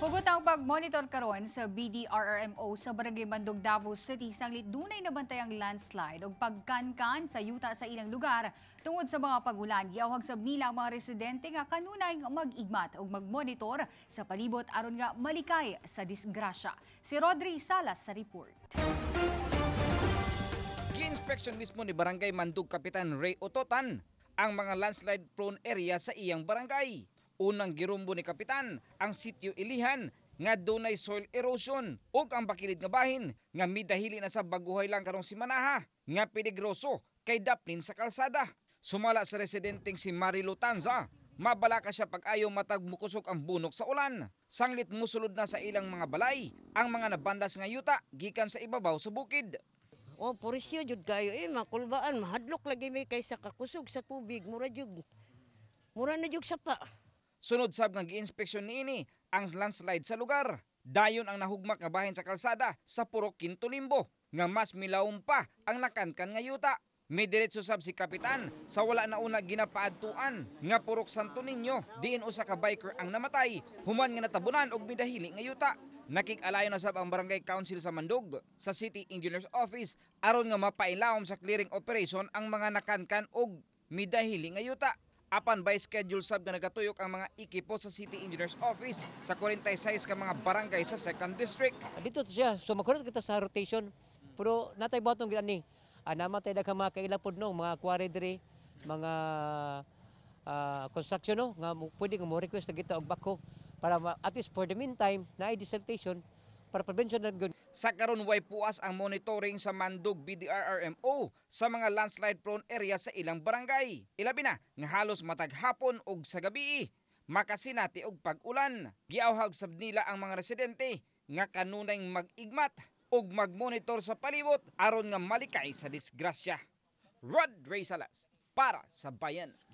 Hugot ang pag-monitor karon sa BDRRMO sa Barangay Bandog, Davao City sanglit dunay nabantay ang landslide ug pagkankan sa yuta sa ilang lugar tungod sa mga pagulan. Giyawag sab nila ang mga residente nga kanunay mag-igmat ug mag-monitor sa palibot aron nga malikay sa disgrasya. Si Rodri Salas sa report. Inspeksyon mismo ni Barangay Mandug Kapitan Ray Ototan ang mga landslide prone area sa iyang barangay Unang girumbo ni Kapitan ang sityo Ilihan nga dunay soil erosion ug ang bakilid nga bahin nga midahili na sa baguhay lang karong si Manaha nga peligroso kay daplin sa kalsada. Sumala sa residenteng si Marilo Tanza, mabalaka siya pag ayo matag mukusok ang bunok sa ulan. Sanglit musulod na sa ilang mga balay ang mga nabandas nga yuta gikan sa ibabaw sa bukid. Oh, purisyo jud kayo eh, makulbaan, mahadlok lagi may kaysa kakusog sa tubig, mura jud, Mura na jud sa pa. Sunod sab nga giinspeksyon niini ang landslide sa lugar. Dayon ang nahugmak nga bahin sa kalsada sa puro kinto limbo nga mas milawom pa ang nakankan nga yuta. May diretso sab si kapitan sa wala na una ginapaadtuan nga purok Santo Niño diin usa ka biker ang namatay human nga natabunan og midahili nga yuta. Nakikalayo na sab ang barangay council sa Mandug sa City Engineers Office aron nga mapailawom sa clearing operation ang mga nakankan og midahili nga yuta. Apan by schedule sab nga nagatuyok ang mga ekipo sa City Engineers Office sa 46 ka mga barangay sa 2nd District. Dito siya, so magkaroon kita sa rotation. Pero natay batong gani, ah, namatay tayo ka mga kailapod no, mga quarry mga uh, construction no, nga pwede nga mo request na kita og bako para at least for the meantime na i dissertation para prevention ng gun. Sa karon way puas ang monitoring sa Mandug BDRRMO sa mga landslide prone area sa ilang barangay. Ilabi na nga halos matag hapon ug sa gabi makasinati og pag-ulan. Giawhag sab nila ang mga residente nga kanunay mag-igmat ug mag-monitor sa palibot aron nga malikay sa disgrasya. Rod Reyes para sa bayan.